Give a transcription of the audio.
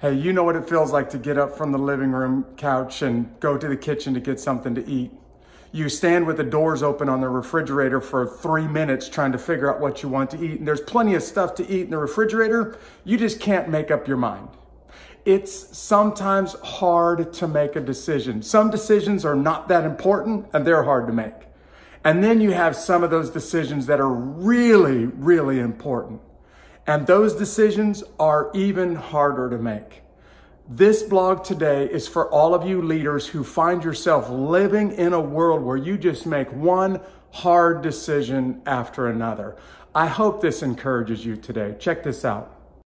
Hey, you know what it feels like to get up from the living room couch and go to the kitchen to get something to eat. You stand with the doors open on the refrigerator for three minutes trying to figure out what you want to eat. And there's plenty of stuff to eat in the refrigerator. You just can't make up your mind. It's sometimes hard to make a decision. Some decisions are not that important and they're hard to make. And then you have some of those decisions that are really, really important. And those decisions are even harder to make. This blog today is for all of you leaders who find yourself living in a world where you just make one hard decision after another. I hope this encourages you today. Check this out.